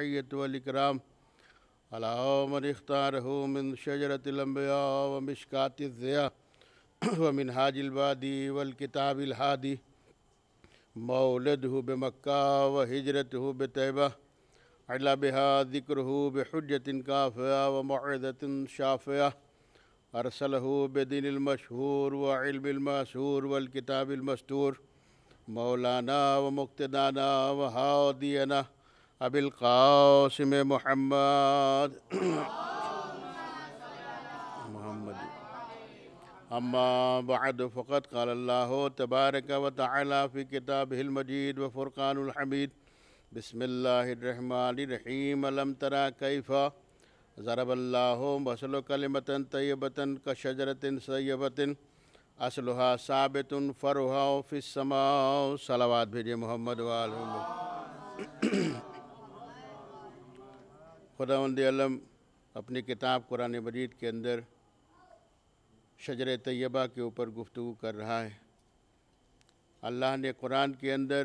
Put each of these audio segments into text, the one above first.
الحية والإكرام على من اختاره من شجرة الأنبياء ومشكات الضياء ومن هاج البادي والكتاب الهادي مولده بمكة وهجرته بتيبة على بها ذكره بحجة كافية وموعظة شافية أرسله بدين المشهور وعلم المأسور والكتاب المستور مولانا ومقتدانا وهادينا अबिलकासिम मोहम्मद मोहम्मद अम्मा बाद फ़कत कल्ला तबारक व तलाफ़ी किताब हिलमजीद व फ़ुरक़ानहमीद बसमीम तरा कैफ़ा ज़रबल्ला मसल कलमतन तयबतन क सैबतिन असलहा साबितन फ़रहा फ़िसमा सलावाद भेजे मोहम्मद वाल खुदावंद आलम अपनी किताब कुरान मजीद के अंदर शजर तय्यबा के ऊपर गुफ्तु कर रहा है अल्लाह ने कुरान के अंदर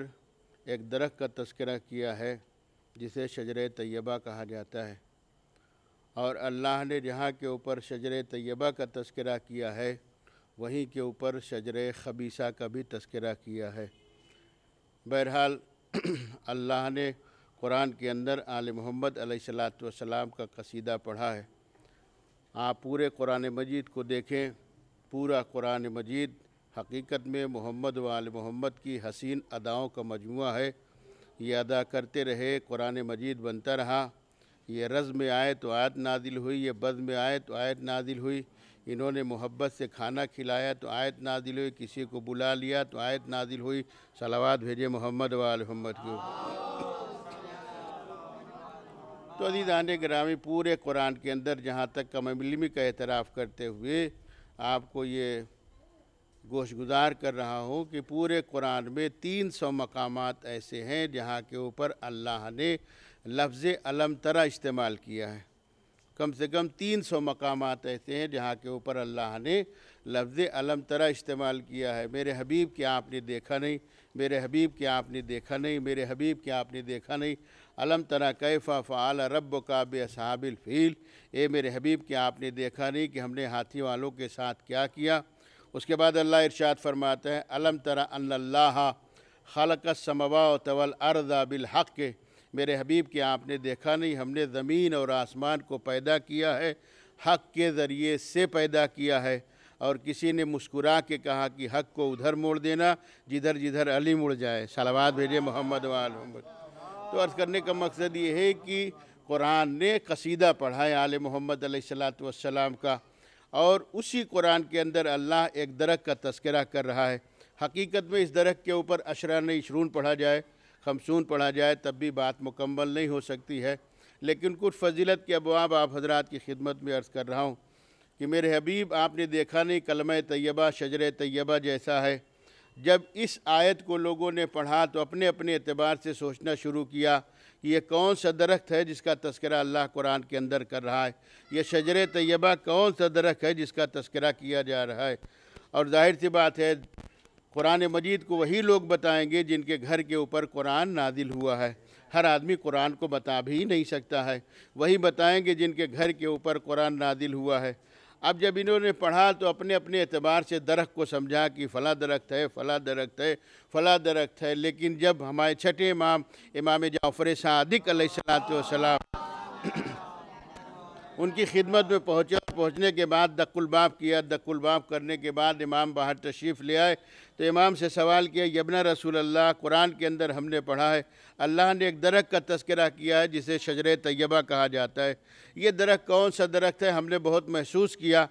एक दरख्त का तस्करा किया है जिसे शजर तय्यबा कहा जाता है और अल्लाह ने जहाँ के ऊपर शजर तयबा का तस्करा किया है वहीं के ऊपर शजर खबीसा का भी तस्करा किया है बहरहाल अल्लाह ने कुरान के अंदर आल मोहम्मद सलाम का कसीदा पढ़ा है आप पूरे कुरान मजीद को देखें पूरा कुरान मजीद हकीकत में मोहम्मद व आल मोहम्मद की हसीन अदाओं का मजमु है ये अदा करते रहे कुरान मजीद बनता रहा ये रज़ में आए तो आयत नादिल हुई ये बज़ में आए तो आयत नादिल हुई इन्होंने मोहब्बत से खाना खिलाया तो आयत नादिल हुई किसी को बुला लिया तो आयत नादिल हुई सलावाद भेजे मोहम्मद वाल मोहम्मद को तो अजीज़ान ग्रामी पूरे कुरान के अंदर जहाँ तक इलमी का एतराफ़ करते हुए आपको ये गोश गुजार कर रहा हूँ कि पूरे कुरान में तीन सौ मकाम ऐसे हैं जहाँ के ऊपर अल्लाह ने लफ्ज़ अलम तरा इस्तेमाल किया है कम से कम तीन सौ मकाम ऐसे हैं जहाँ के ऊपर अल्लाह ने लफ्ज़ अलम तरा इस्तेमाल किया है मेरे हबीब के आपने देखा नहीं मेरे हबीब के आपने देखा नहीं मेरे हबीब के आपने देखा नहीं अलम तरा कैफ़ा फ़ाल रब का बेसहाबिल फ़ील ए मेरे हबीब के आपने देखा नहीं कि हमने हाथी वालों के साथ क्या किया उसके बाद अल्लाह इरशाद फरमाते हैं अलम तरा अल्लाह खलक समवा तवल अर्दा बिलहक़ के मेरे हबीब के आपने देखा नहीं हमने ज़मीन और आसमान को पैदा किया है हक़ के ज़रिए से पैदा किया है और किसी ने मुस्कुरा के कहा कि हक़ को उधर मोड़ देना जिधर जिधर अली मुड़ जाए सलावाद भेजे मोहम्मद वाल तो अर्ज़ करने का मकसद ये है कि कुरान ने कसीदा पढ़ा है आल मोहम्मद सलाम का और उसी कुरान के अंदर अल्लाह एक दरख का तस्करा कर रहा है हकीकत में इस दरख के ऊपर अशरान इशरून पढ़ा जाए खमसून पढ़ा जाए तब भी बात मुकम्मल नहीं हो सकती है लेकिन कुछ फजीलत के अबवाब आप हजरात की खिदमत में अर्ज़ कर रहा हूँ कि मेरे हबीब आपने देखा नहीं कलम तैयबा शजर तय्यबा जैसा है जब इस आयत को लोगों ने पढ़ा तो अपने अपने अतबार से सोचना शुरू किया कि यह कौन सा दरख्त है जिसका तस्करा अल्लाह कुरान के अंदर कर रहा है यह शजर तयबा कौन सा दरख्त है जिसका तस्करा किया जा रहा है और जाहिर सी बात है कुरान मजीद को वही लोग बताएंगे जिनके घर के ऊपर कुरान नादिल हुआ है हर आदमी कुरान को बता भी नहीं सकता है वही बताएंगे जिनके घर के ऊपर कुरान नादिल हुआ है अब जब इन्होंने पढ़ा तो अपने अपने एतबार से दरख्त को समझा कि फ़ला दरख्त है फ़ला दरख्त है फ़ला दरख्त है लेकिन जब हमारे छठे इमाम इमाम जाफर सादिक सलात उनकी खिदमत में पहुँचा पहुँचने के बाद दक्लबाब किया दक्लबाब करने के बाद इमाम बाहर तशरीफ़ ले आए तो इमाम से सवाल किया यबना रसूल अल्लाह कुरान के अंदर हमने पढ़ा है अल्लाह ने एक दरख्त का तस्करा किया है जिसे शजर तयबा कहा जाता है ये दरख्त कौन सा दरख्त है हमने बहुत महसूस किया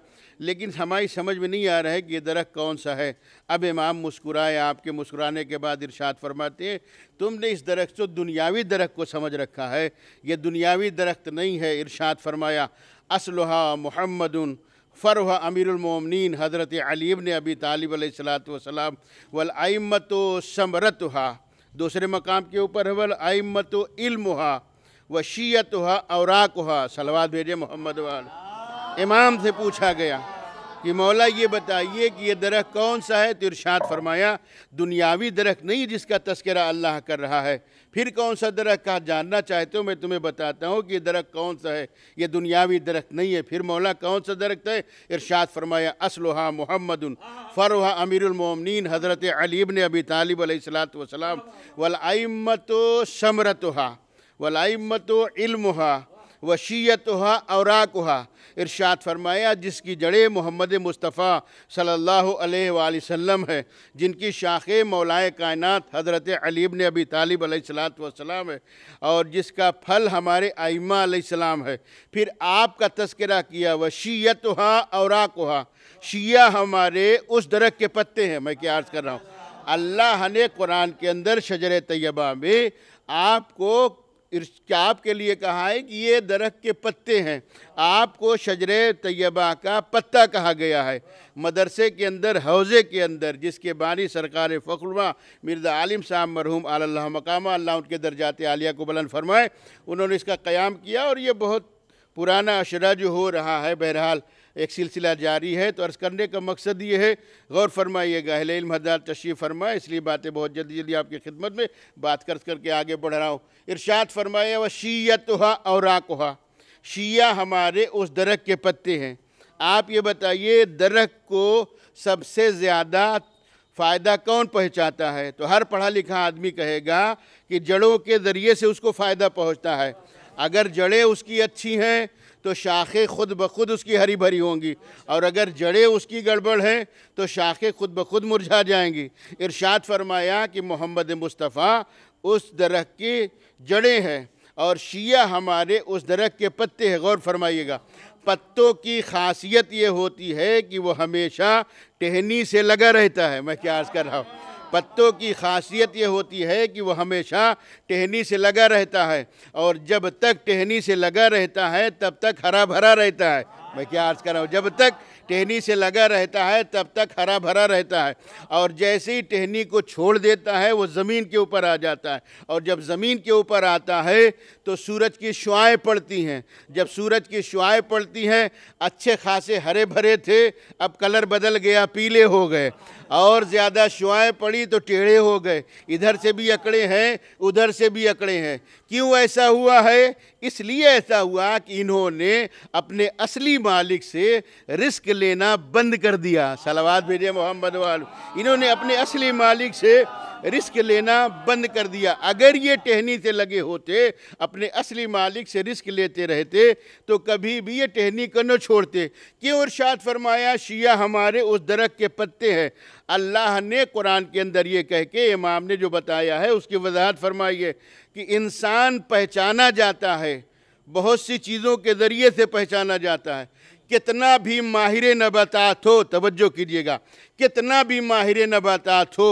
लेकिन हमारी समझ में नहीं आ रहा है कि ये दरख्त कौन सा है अब इमाम मुस्कुराए आपके मुस्कुराने के बाद इरशाद फरमाते हैं तुमने इस दरख्त को दुनियावी दरख्त को समझ रखा है ये दुनियावी दरख्त नहीं है इरशाद फरमाया असलहा मोहम्मद फ़रह अमीरमिन हज़रत अलीब ने अबी तालब सलाम वलआमत समरत दूसरे मकाम के ऊपर है वलमत इल्मा व शीयत औराक सलवाद भेजे मोहम्मद वाल इमाम से पूछा गया कि मौला ये बताइए कि ये दरख्त कौन सा है तो इर्शाद फरमाया दुनियावी दरख्त नहीं जिसका तस्करा अल्लाह कर रहा है फिर कौन सा दरख कहा जानना चाहते हो मैं तुम्हें बताता हूँ कि ये दरख्त कौन सा है ये दुनियावी दरख्त नहीं है फिर मौला कौन सा दरख्त है इर्शाद फरमाया असलहा मोहम्मद फ़रहा अमीरमिन हज़रत अलीब ने अबी तालिब सलात वसलाम वलाइमत हा वलाइमत इल्महा वशीयतहा औराकहा इर्शाद फरमाया जिसकी जड़ें मोहम्मद मुस्तफ़ा सल्लल्लाहु अलैहि वसल्लम है जिनकी शाखें मौलाए कायनात हज़रत अलीब ने अभी तालिब सलाम है और जिसका फल हमारे आइमा सलाम है फिर आपका तस्करा किया वशीयतहा औराकहा शिया हमारे उस दरख के पत्ते हैं मैं क्या अर्ज़ कर रहा हूँ अल्लाह ने कुरान के अंदर शजर तैयबा में आपको इर्सकाब के लिए कहा है कि ये दरख्त के पत्ते हैं आपको शजर तयबा का पत्ता कहा गया है मदरसे के अंदर हौज़े के अंदर जिसके बानी सरकार फ़खरमा मिर्ज़ा आलिम साहब मरहूम आल्ला मकामा अल्लाह उनके दर्जात आलिया को बुलंद फरमाए उन्होंने इसका क़्याम किया और ये बहुत पुराना अशरा जो हो रहा है बहरहाल एक सिलसिला जारी है तो अर्ज़ करने का मकसद ये है गौर फरमाइएगा अहल इल्म हजरात तशरीफ़ फरमाए इसलिए बातें बहुत जल्दी जल्दी आपकी खिदमत में बात कर करके आगे बढ़ रहा हूँ इरशाद फरमाया व शीयतहा और आकहा शिया हमारे उस दरख के पत्ते हैं आप ये बताइए दरख को सबसे ज़्यादा फ़ायदा कौन पहुँचाता है तो हर पढ़ा लिखा आदमी कहेगा कि जड़ों के ज़रिए से उसको फ़ायदा पहुँचता है अगर जड़ें उसकी अच्छी हैं तो शाखें खुद ब खुद उसकी हरी भरी होंगी और अगर जड़ें उसकी गड़बड़ हैं तो शाखें खुद ब खुद मुरझा जाएंगी इरशाद फरमाया कि मोहम्मद मुस्तफ़ा उस दरख की जड़ें हैं और शिया हमारे उस दरख के पत्ते हैं गौर फरमाइएगा पत्तों की खासियत ये होती है कि वो हमेशा टहनी से लगा रहता है मैं क्या आज कर रहा हूँ पत्तों की खासियत ये होती है कि वो हमेशा टहनी से लगा रहता है और जब तक टहनी से लगा रहता है तब तक हरा भरा रहता है मैं क्या अर्ज कर रहा हूँ जब तक टहनी से लगा रहता है तब तक हरा भरा रहता है और जैसे ही टहनी को छोड़ देता है वो ज़मीन के ऊपर आ जाता है और जब ज़मीन के ऊपर आता है तो सूरज की शुआएँ पड़ती हैं जब सूरज की शुआएँ पड़ती हैं अच्छे खासे हरे भरे थे अब कलर बदल गया पीले हो गए और ज़्यादा शुआएँ पड़ी तो टेढ़े हो गए इधर से भी अकड़े हैं उधर से भी अकड़े हैं क्यों ऐसा हुआ है इसलिए ऐसा हुआ कि इन्होंने अपने असली मालिक से रिस्क लेना बंद कर दिया सलावाद भेजे मोहम्मद वाल इन्होंने अपने असली मालिक से रिस्क लेना बंद कर दिया अगर ये टहनी से लगे होते अपने असली मालिक से रिस्क लेते रहते तो कभी भी ये टहनी को न छोड़ते क्यों इर्शाद फरमाया शिया हमारे उस दरक के पत्ते हैं अल्लाह ने कुरान के अंदर ये कह के इमाम ने जो बताया है उसकी वजाहत फरमाई है कि इंसान पहचाना जाता है बहुत सी चीज़ों के ज़रिए से पहचाना जाता है कितना भी माहिर नबातात हो तवज्जो कीजिएगा कितना भी माहिर नबातात हो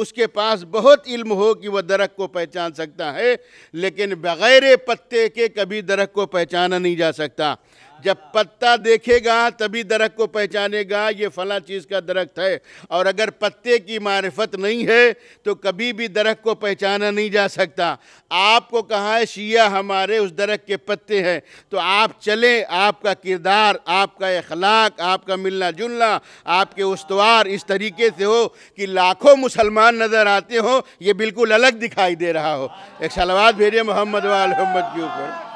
उसके पास बहुत इल्म हो कि वह दरख्त को पहचान सकता है लेकिन बग़ैर पत्ते के कभी दरख्त को पहचाना नहीं जा सकता जब पत्ता देखेगा तभी दरख़ को पहचानेगा ये फला चीज़ का दरख्त है और अगर पत्ते की मारफत नहीं है तो कभी भी दरख्त को पहचाना नहीं जा सकता आपको कहा है शिया हमारे उस दरख्त के पत्ते हैं तो आप चलें आपका किरदार आपका अखलाक आपका मिलना जुलना आपके उसवार इस तरीके से हो कि लाखों मुसलमान नज़र आते हो ये बिल्कुल अलग दिखाई दे रहा हो एक सलवाद भेजे मोहम्मद वाल मोहम्मद के ऊपर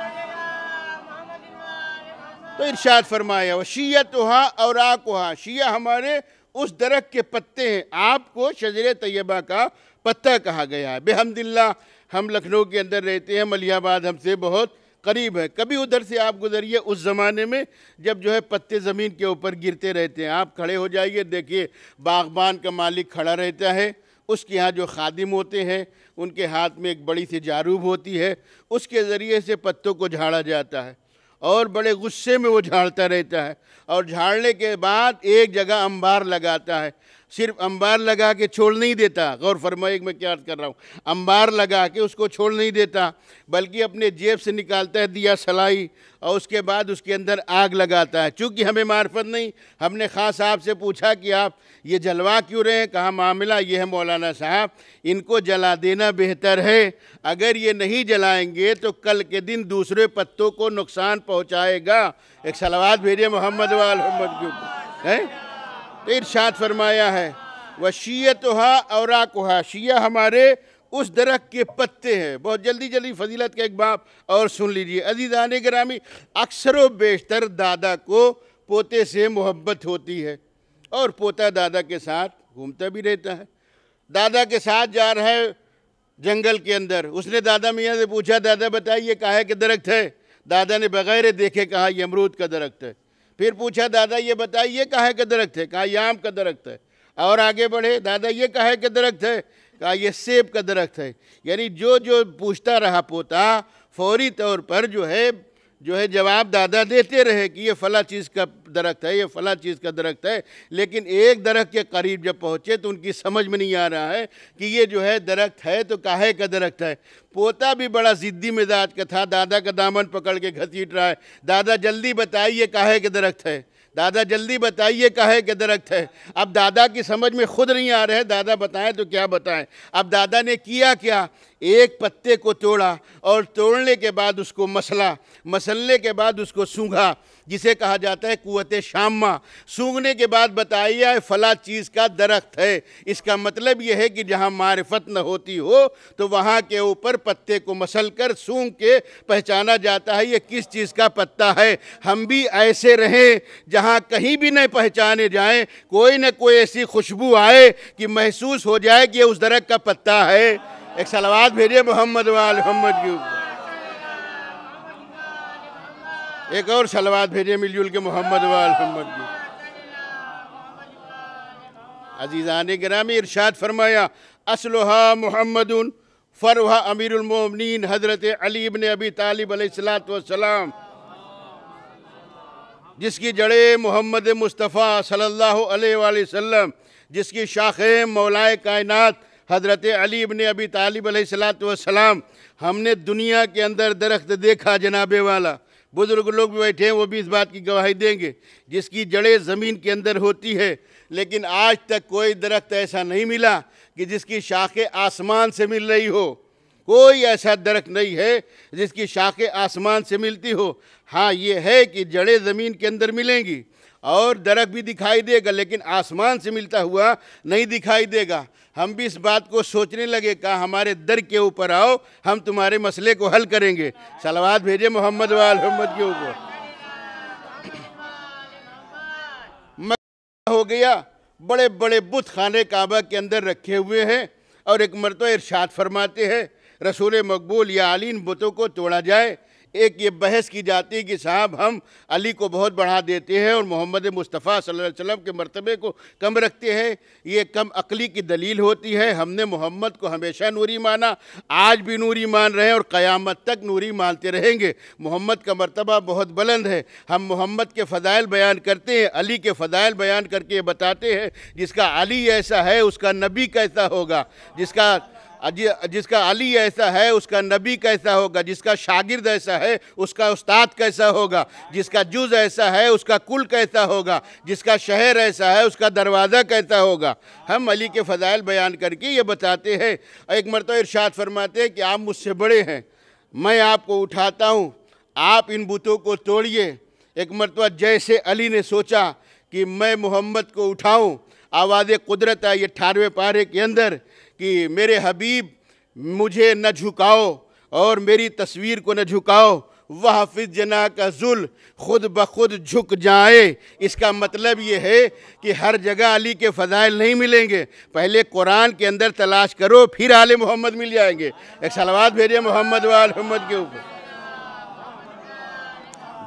तो इर्शाद फरमाया तो हाँ और आकहा शीह हमारे उस दरख के पत्ते हैं आपको शजर तयबा का पत्ता कहा गया है बेहमदिल्ला हम लखनऊ के अंदर रहते हैं मलियाबाद हमसे बहुत करीब है कभी उधर से आप गुजरिए उस ज़माने में जब जो है पत्ते ज़मीन के ऊपर गिरते रहते हैं आप खड़े हो जाइए देखिए बागबान का मालिक खड़ा रहता है उसके यहाँ जो खादिम होते हैं उनके हाथ में एक बड़ी सी जारूब होती है उसके ज़रिए से पत्तों को झाड़ा जाता है और बड़े गुस्से में वो झाड़ता रहता है और झाड़ने के बाद एक जगह अंबार लगाता है सिर्फ अंबार लगा के छोड़ नहीं देता गौर फरमाए मैं क्या कर रहा हूँ अंबार लगा के उसको छोड़ नहीं देता बल्कि अपने जेब से निकालता है दिया सलाई और उसके बाद उसके अंदर आग लगाता है चूँकि हमें मार्फत नहीं हमने खास साहब से पूछा कि आप ये जलवा क्यों रहे हैं कहाँ मामला ये है मौलाना साहब इनको जला देना बेहतर है अगर ये नहीं जलाएंगे तो कल के दिन दूसरे पत्तों को नुकसान पहुँचाएगा एक सलावाद भेजिए मोहम्मद वाल मोहम्मद हैं तो इर्शाद फरमाया है व तो हा और हा शिया हमारे उस दरख्त के पत्ते हैं बहुत जल्दी जल्दी फजीलत का एक बाप और सुन लीजिए अजीज़ान ग्रामी अक्सर बेशतर दादा को पोते से मोहब्बत होती है और पोता दादा के साथ घूमता भी रहता है दादा के साथ जा रहा है जंगल के अंदर उसने दादा मियाँ से पूछा दादा बताइए कहा है कि दरख्त है दादा ने बगैर देखे कहा यह अमरूद का दरख्त है फिर पूछा दादा ये बताइए कहाँ का दरख्त है कहा ये आम का दरख्त है और आगे बढ़े दादा ये कहा का दरख्त है कहा ये सेब का दरख्त है यानी जो जो पूछता रहा पोता फौरी तौर पर जो है जो है जवाब दादा देते रहे कि ये फला चीज़ का दरख्त है ये फला चीज़ का दरख्त है लेकिन एक दरख्त के करीब जब पहुँचे तो उनकी समझ में नहीं आ रहा है कि ये जो है दरख्त है तो काहे का दरख्त है पोता भी बड़ा ज़िद्दी मिजाज का था दादा का दामन पकड़ के घसीट रहा है दादा जल्दी बताइए काहे का दरख्त है दादा जल्दी बताइए कहे के दरख्त है अब दादा की समझ में खुद नहीं आ रहे दादा बताएं तो क्या बताएं अब दादा ने किया क्या एक पत्ते को तोड़ा और तोड़ने के बाद उसको मसला मसलने के बाद उसको सूंघा जिसे कहा जाता है कुत शामा सूंघने के बाद बताइए फला चीज़ का दरख्त है इसका मतलब यह है कि जहाँ मारफत न होती हो तो वहाँ के ऊपर पत्ते को मसल कर सूंघ के पहचाना जाता है ये किस चीज़ का पत्ता है हम भी ऐसे रहें जहाँ कहीं भी न पहचाने जाएँ कोई ना कोई ऐसी खुशबू आए कि महसूस हो जाए कि यह उस दरख्त का पत्ता है एक सलावाद भेजिए मोहम्मद वाल मोहम्मद के ऊपर एक और सलावाद भेजिए मिलजुल के मोहम्मद वाल मोहम्मद के अजीज़ा ने ग्रामी इरशाद फरमाया असलहा मोहम्मद फ़रहा अमीरमिन हज़रत अली ने अबी तालिब सलाम जिसकी जड़े मोहम्मद मुस्तफ़ा सल्लल्लाहु अलैहि वसल्लम जिसकी शाखें मौलाए कायनात हज़रत अली इबन अबी तालिब सलाम हमने दुनिया के अंदर दरख्त देखा जनाबे वाला बुज़ुर्ग लोग भी बैठे हैं वो भी इस बात की गवाही देंगे जिसकी जड़ें ज़मीन के अंदर होती है लेकिन आज तक कोई दरख्त ऐसा नहीं मिला कि जिसकी शाखें आसमान से मिल रही हो कोई ऐसा दरख्त नहीं है जिसकी शाखें आसमान से मिलती हो हाँ ये है कि जड़ें ज़मीन के अंदर मिलेंगी और दरख भी दिखाई देगा लेकिन आसमान से मिलता हुआ नहीं दिखाई देगा हम भी इस बात को सोचने लगे कहा हमारे दर के ऊपर आओ हम तुम्हारे मसले को हल करेंगे सलावाद भेजे मोहम्मद वाल मोहम्मद के ऊपर हो गया बड़े बड़े बुत खाने काबा के अंदर रखे हुए हैं और एक मरत इर्शाद फरमाते हैं रसूल मकबूल या आलिन बुतों को तोड़ा जाए एक ये बहस की जाती है कि साहब हम अली को बहुत बढ़ा देते हैं और मोहम्मद मुस्तफ़ा सल्लल्लाहु अलैहि वसल्लम के मर्तबे को कम रखते हैं ये कम अकली की दलील होती है हमने मोहम्मद को हमेशा नूरी माना आज भी नूरी मान रहे हैं और क़यामत तक नूरी मानते रहेंगे मोहम्मद का मर्तबा बहुत बुलंद है हम मोहम्मद के फ़ायल बयान करते हैं अली के फ़दाइल बयान करके बताते हैं जिसका अली ऐसा है उसका नबी कैसा होगा जिसका जिसका अली ऐसा है उसका नबी कैसा होगा जिसका शागिर्द ऐसा है उसका उस्ताद कैसा होगा जिसका जुज ऐसा है उसका कुल कैसा होगा जिसका शहर ऐसा है उसका दरवाज़ा कैसा होगा हम अली के फ़जाइल बयान करके ये बताते हैं एक मरतब इर्शाद फरमाते हैं कि आप मुझसे बड़े हैं मैं आपको उठाता हूँ आप इन बुतों को तोड़िए एक मरतबा जैसे अली ने सोचा कि मैं मोहम्मद को उठाऊँ आवाज़ कुदरत आई अट्ठारहवें पारे के अंदर कि मेरे हबीब मुझे न झुकाओ और मेरी तस्वीर को न झुकाओ वह हाफिज जना का जुल खुद ब खुद झुक जाए इसका मतलब ये है कि हर जगह अली के फ़जाइल नहीं मिलेंगे पहले कुरान के अंदर तलाश करो फिर आल मोहम्मद मिल जाएंगे एक सलावाद भेजिए मोहम्मद वाल मोहम्मद के ऊपर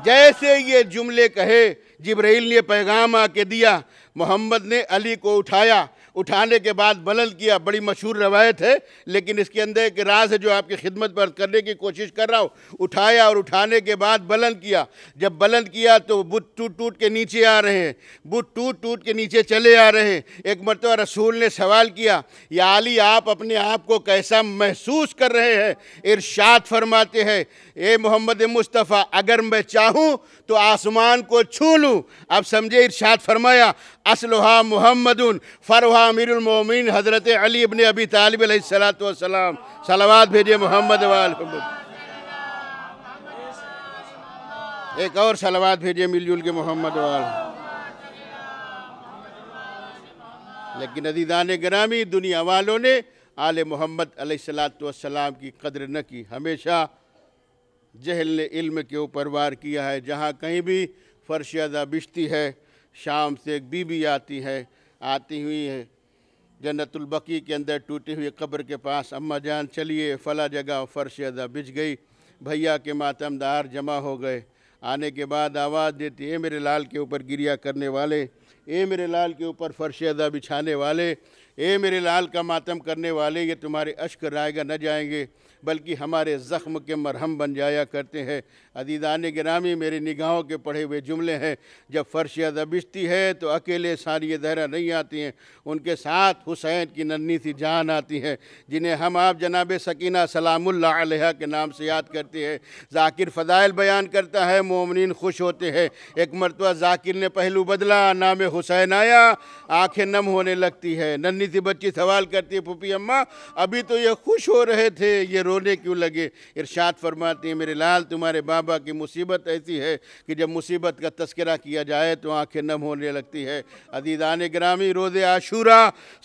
जैसे ये जुमले कहे जबरील ने पैगाम आके दिया मोहम्मद ने अली को उठाया उठाने के बाद बुलंद किया बड़ी मशहूर रवायत है लेकिन इसके अंदर एक राज है जो आपकी खिदमत पर करने की कोशिश कर रहा हूँ उठाया और उठाने के बाद बुलंद किया जब बुलंद किया तो बुत टूट टूट के नीचे आ रहे हैं बुत टूट टूट के नीचे चले आ रहे हैं एक मरतबा रसूल ने सवाल किया या आली आप अपने आप को कैसा महसूस कर रहे हैं इर्शाद फरमाते हैं ए मोहम्मद मुस्तफ़ा अगर मैं चाहूँ तो आसमान को छू लूँ अब समझे इर्शाद फरमाया असलहा मोहम्मद फ़रहा अमीर अमीरमिन हज़रत अली अबन अबी तालब सलाम सलावाद भेजिए मोहम्मद वाल एक और सलावाद भेजिए मिलजुल के मोहम्मद वाल लेकिन अदीदान ग्रामी दुनिया वालों ने आल मोहम्मद सलाम की कदर न की हमेशा जहल ने इल्म के ऊपर वार किया है जहाँ कहीं भी फर्शदा बिजती है शाम से एक बीबी आती है आती हुई है जन्नतुलबकी के अंदर टूटी हुई कब्र के पास अम्मा जान चलिए फ़ला जगह फ़र्श अदा बिछ गई भैया के मातमदार जमा हो गए आने के बाद आवाज़ देती ए मेरे लाल के ऊपर गिरिया करने वाले ए मेरे लाल के ऊपर फ़र्श अदा बिछाने वाले ए मेरे लाल का मातम करने वाले ये तुम्हारे अश्क रायगा न जाएंगे बल्कि हमारे ज़ख्म के मरहम बन जाया करते हैं अदीदान ग्रामी मेरी निगाहों के पढ़े हुए जुमले हैं जब फर्शिया दबिशती है तो अकेले सारी दहरा नहीं आती हैं उनके साथ हुसैन की नन्नी सी जान आती है जिन्हें हम आप जनाब सकीना सलामुल्ला के नाम से याद करते हैं जाकिर फ़दाइल बयान करता है मोमिन खुश होते हैं एक मरतबा जाकिर ने पहलू बदला नाम हुसैन आया आँखें नम होने लगती है नन्नी सी बच्ची सवाल करती है पुपी अम्मा अभी तो ये खुश हो रहे थे ये रोने क्यों लगे इरशाद फरमाते हैं मेरे लाल तुम्हारे बाबा की मुसीबत ऐसी है कि जब मुसीबत का तस्करा किया जाए तो आंखें नम होने लगती है अदीदान ग्रामी रोज़े आशूरा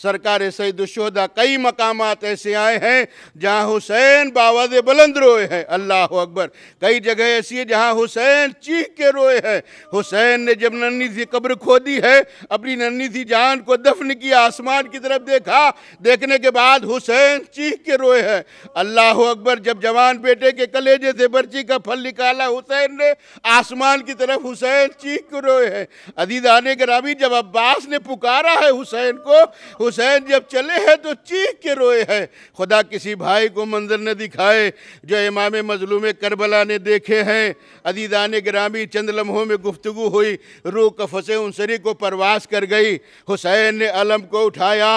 सरकार सही दुशोदा कई मकाम ऐसे आए हैं जहाँ हुसैन बाबा बावाद बुलंद रोए हैं अल्लाह अकबर कई जगह ऐसी है जहाँ हुसैन चीख के रोए हैं हुसैन ने जब नन्नी सी कब्र खोदी है अपनी नन्नी सी जान को दफन किया आसमान की तरफ देखा देखने के बाद हुसैन चीख के रोए हैं अल्लाह अल्लाह अकबर जब जवान बेटे के कलेजे से बर्ची का फल निकाला हुसैन ने आसमान की तरफ हुसैन चीख रोए हैं अदीद आने के रामी जब अब्बास ने पुकारा है हुसैन को हुसैन जब चले हैं तो चीख के रोए हैं खुदा किसी भाई को मंजर ने दिखाए जो इमाम मजलूम करबला ने देखे हैं अदीदान ग्रामी चंद लम्हों में गुफ्तु हुई रू कफसे उनसरी को परवास कर गई हुसैन ने अलम को उठाया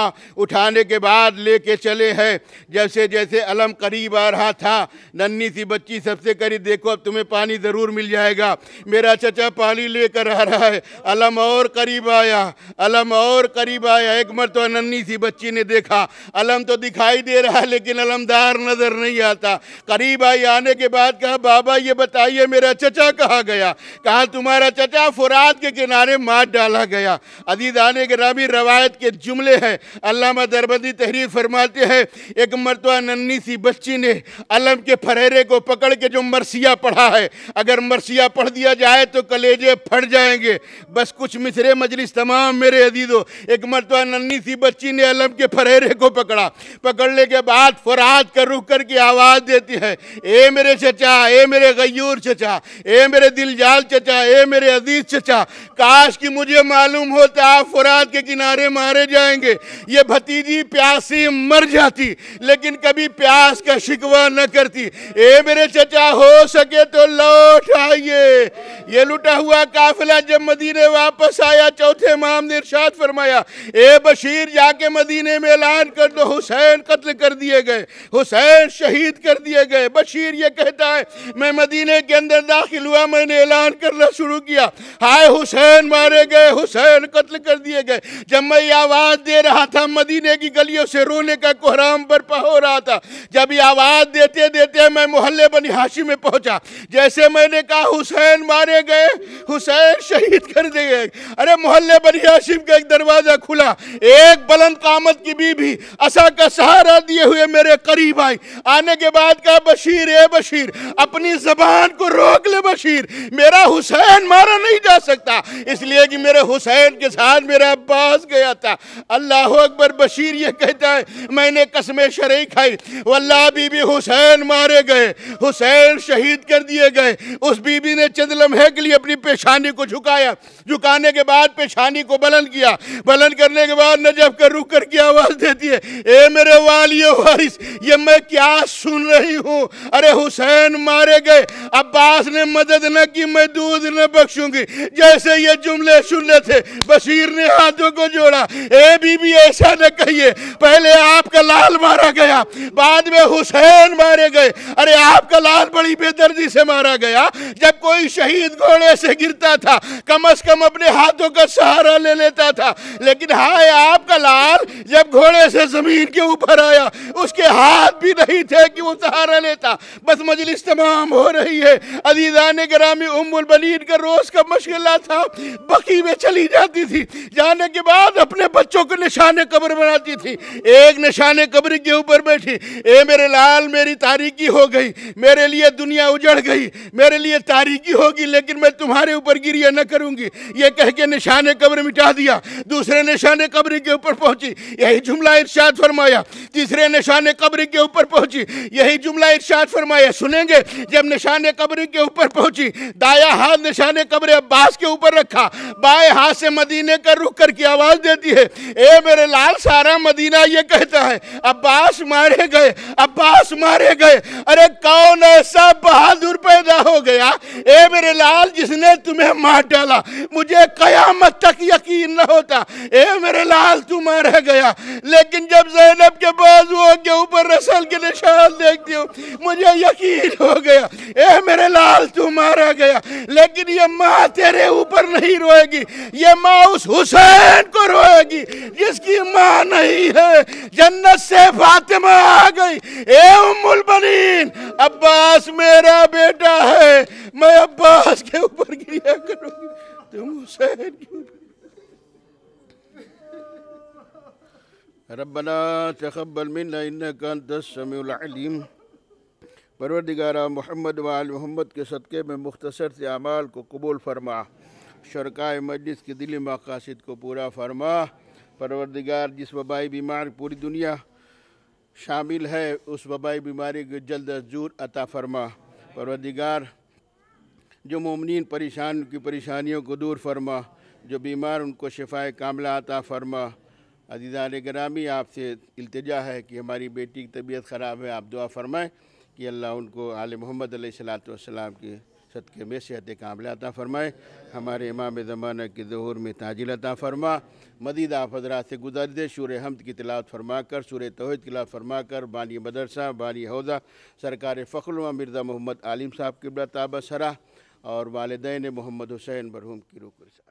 उठाने के बाद लेके चले हैं जैसे जैसे अलम करीब गरीब आ रहा था नन्नी सी बच्ची सबसे करीब देखो अब तुम्हें पानी ज़रूर मिल जाएगा मेरा चचा पानी लेकर आ रहा है अलम और करीब आया अलम और करीब आया एक मर तो नन्नी सी बच्ची ने देखा अलम तो दिखाई दे रहा है लेकिन अलमदार नज़र नहीं आता करीब आई आने के बाद कहा बाबा ये बताइए मेरा चचा कहाँ गया कहा तुम्हारा चचा फुरात के किनारे मार डाला गया अजीज आने के रामी रवायत के जुमले हैं अलामा दरबंदी तहरीर फरमाते हैं एक मरतवा तो नन्नी सी बच्ची जी ने अलम के फरेरे को पकड़ के जो मरसिया पढ़ा है अगर मरसिया पढ़ दिया जाए तो कलेजे फट जाएंगे बस कुछ मिसरे मजलिस तमाम मेरे अदीदों एक मरतबा नन्नी सी बच्ची ने अलम के फरेरे को पकड़ा पकड़ने के बाद फरात का रुक करके आवाज़ देती है ए मेरे चचा ए मेरे गयूर चचा ए मेरे दिल जाल चचा ए मेरे अजीज चचा काश कि मुझे मालूम होता आप फरात के किनारे मारे जाएंगे ये भतीजी प्यासी मर जाती लेकिन कभी प्यास का शिकवा न करती ए मेरे चचा हो सके तो लौट आइए ये लुटा हुआ काफिला जब मदीने वापस आया चौथे माम ने इरशाद फरमाया ए बशीर जाके मदीने में ऐलान कर दो हुसैन कत्ल कर दिए गए हुसैन शहीद कर दिए गए बशीर ये कहता है मैं मदीने के अंदर दाखिल हुआ मैंने ऐलान करना शुरू किया हाय हुसैन मारे गए हुसैन कत्ल कर दिए गए जब मैं आवाज़ दे रहा था मदीने की गलियों से रोने का कोहराम बरपा हो रहा था जब ये आवाज देते देते मैं मोहल्ले बनी हाशी में पहुंचा जैसे मैंने कहा हुसैन मारे गए हुसैन शहीद कर दिए गए अरे मोहल्ले बनी हाशिम का एक दरवाजा खुला एक बुलंद कामत की बीबी असा का सहारा दिए हुए मेरे करीब आई आने के बाद कहा बशीर ए बशीर अपनी जबान को रोक ले बशीर मेरा हुसैन मारा नहीं जा सकता इसलिए कि मेरे हुसैन के साथ मेरा अब्बास गया था अल्लाह अकबर बशीर ये कहता है मैंने कसमे शरई खाई वल्ला बीबी हुसैन मारे गए हुसैन शहीद कर दिए गए उस बीबी ने चंद लम्हे के लिए अपनी पेशानी को झुकाया झुकाने के बाद पेशानी को बलन किया बलन करने के बाद नजब कर रुक कर की आवाज़ देती है ए मेरे वाली वारिस ये मैं क्या सुन रही हूँ अरे हुसैन मारे गए अब्बास ने मदद न की मैं दूध न बख्शूंगी जैसे ये जुमले सुनने थे बशीर ने हाथों को जोड़ा ए बीबी ऐसा न कहिए पहले आपका लाल मारा गया बाद में हुसैन हुसैन मारे गए अरे आपका लाल बड़ी बेदर्दी से मारा गया जब कोई शहीद घोड़े से गिरता था कम अज कम अपने हाथों का सहारा ले लेता था लेकिन हाय आपका लाल जब घोड़े से जमीन के ऊपर आया उसके हाथ भी नहीं थे कि वो सहारा लेता बस मजलिस तमाम हो रही है अजीजान ग्रामी उमुल बलीन का रोज का मशगला था बकी में चली जाती थी जाने के बाद अपने बच्चों को निशाने कब्र बनाती थी एक निशाने कब्र के ऊपर बैठी ए मेरे बंगाल मेरी तारीकी हो गई मेरे लिए दुनिया उजड़ गई मेरे लिए तारीकी होगी लेकिन मैं तुम्हारे ऊपर गिरिया न करूंगी ये कह के निशान कब्र मिटा दिया दूसरे निशान कब्र के ऊपर पहुंची यही जुमला इर्शाद फरमाया तीसरे निशान कब्र के ऊपर पहुंची यही जुमला इर्शाद फरमाया सुनेंगे जब निशान कब्र के ऊपर पहुंची दाया हाथ निशान कब्र अब्बास के ऊपर रखा बाएं हाथ से मदीने का रुख करके आवाज देती है ए मेरे लाल सारा मदीना ये कहता है अब्बास मारे गए अब्बास पास मारे गए अरे कौन ऐसा बहादुर पैदा हो गया ए मेरे लाल जिसने तुम्हें मार डाला मुझे कयामत तक यकीन न होता ए मेरे लाल तू मारे गया लेकिन जब जैनब के बाजुओं के ऊपर रसल के निशान देखती हूँ मुझे यकीन हो गया ए मेरे लाल तू मारा गया लेकिन ये माँ तेरे ऊपर नहीं रोएगी ये माँ उस हुसैन को रोएगी जिसकी माँ नहीं है जन्नत से फातिमा आ गई ए बनीन अब्बास मेरा बेटा है मैं अब्बास के ऊपर गिरिया करूंगी तुम उसे रबना तकबल मिन्ना इन्नका अंतस समीउल अलीम परवरदिगारा मोहम्मद वाल मोहम्मद के सदक़े में मुख्तर से अमाल को कबूल फरमा शरकाय मजलिस की दिली मकासद को पूरा फरमा परवरदिगार जिस वबाई बीमार पूरी दुनिया शामिल है उस वबाई बीमारी को जल्द दूर अता फरमा परवदिगार जो ममिन परेशान की परेशानियों को दूर फरमा जो बीमार उनको शिफाए कामला अता फरमा अजीज़ान ग्रामी आपसे अल्तजा है कि हमारी बेटी की तबीयत ख़राब है आप दुआ फरमाएँ कि अल्लाह उनको आल मोहम्मद सलाम की सदक़े में सेहत कामिल अता फ़रमाए हमारे इमाम ज़माना के जहूर में ताजिल अता फ़रमा मदीद आप हजरा से दे शुर हमद की तलावत फरमा कर शुर तोहद की तलावत फरमा कर बानी मदरसा बानी हौदा सरकार फ़खरुमा मिर्ज़ा मोहम्मद आलिम साहब किबला ताबा सरा और वालदे मोहम्मद हुसैन बरहूम की रूक